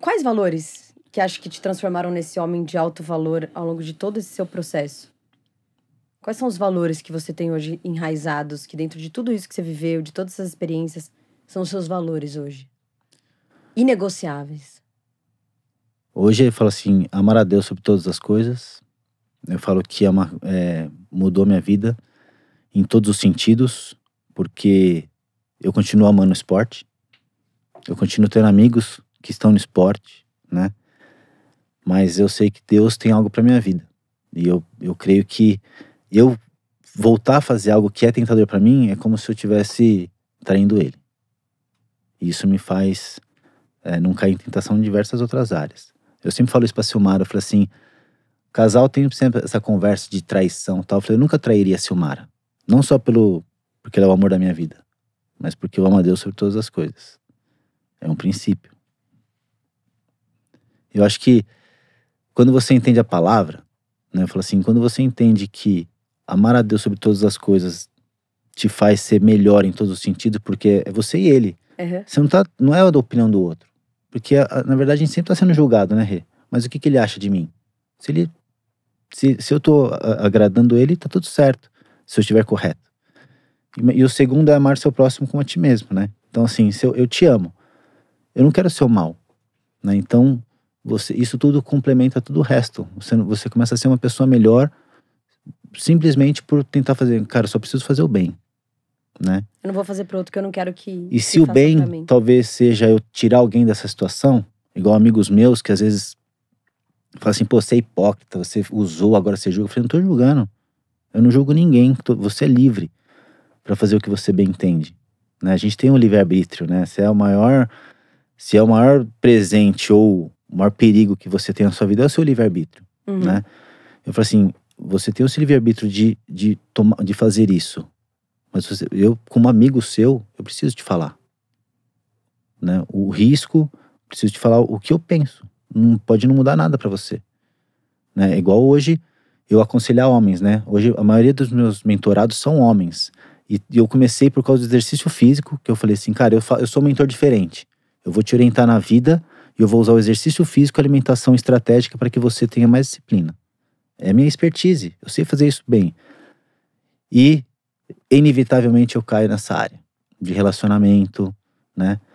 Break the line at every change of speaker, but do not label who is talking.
Quais valores que acho que te transformaram nesse homem de alto valor ao longo de todo esse seu processo? Quais são os valores que você tem hoje enraizados, que dentro de tudo isso que você viveu, de todas essas experiências, são os seus valores hoje? Inegociáveis.
Hoje eu falo assim, amar a Deus sobre todas as coisas. Eu falo que amar, é, mudou minha vida em todos os sentidos, porque eu continuo amando esporte, eu continuo tendo amigos que estão no esporte, né? Mas eu sei que Deus tem algo para minha vida. E eu, eu creio que eu voltar a fazer algo que é tentador para mim é como se eu tivesse traindo ele. E isso me faz é, não cair em tentação em diversas outras áreas. Eu sempre falo isso pra Silmara, eu falo assim, casal tem sempre essa conversa de traição tal. Eu falei, eu nunca trairia a Silmara. Não só pelo, porque ela é o amor da minha vida, mas porque eu amo a Deus sobre todas as coisas. É um princípio. Eu acho que quando você entende a palavra, né, falou assim, quando você entende que amar a Deus sobre todas as coisas te faz ser melhor em todos os sentidos, porque é você e ele. Uhum. Você não tá, não é a opinião do outro. Porque, na verdade, a gente sempre tá sendo julgado, né, Rê? Mas o que, que ele acha de mim? Se ele. Se, se eu tô agradando ele, tá tudo certo. Se eu estiver correto. E, e o segundo é amar seu próximo como a ti mesmo, né? Então, assim, se eu, eu te amo. Eu não quero ser o mal. Né? Então, você, isso tudo complementa todo o resto. Você, você começa a ser uma pessoa melhor simplesmente por tentar fazer. Cara, só preciso fazer o bem. Né?
Eu não vou fazer pro outro que eu não quero que. E se o bem
talvez seja eu tirar alguém dessa situação, igual amigos meus que às vezes falam assim: pô, você é hipócrita, você usou, agora você julga. Eu falei: não tô julgando. Eu não julgo ninguém. Você é livre para fazer o que você bem entende. Né? A gente tem um livre-arbítrio, né? Se é o maior. Se é o maior presente ou o maior perigo que você tem na sua vida é o seu livre-arbítrio, uhum. né? Eu falo assim, você tem o seu livre-arbítrio de, de, de fazer isso, mas você, eu, como amigo seu, eu preciso te falar, né? O risco, preciso te falar o que eu penso. Não pode não mudar nada para você, né? É igual hoje eu aconselhar homens, né? Hoje a maioria dos meus mentorados são homens. E, e eu comecei por causa do exercício físico, que eu falei assim, cara, eu, eu sou um mentor diferente. Eu vou te orientar na vida eu vou usar o exercício físico e a alimentação estratégica para que você tenha mais disciplina. É minha expertise, eu sei fazer isso bem. E, inevitavelmente, eu caio nessa área de relacionamento, né?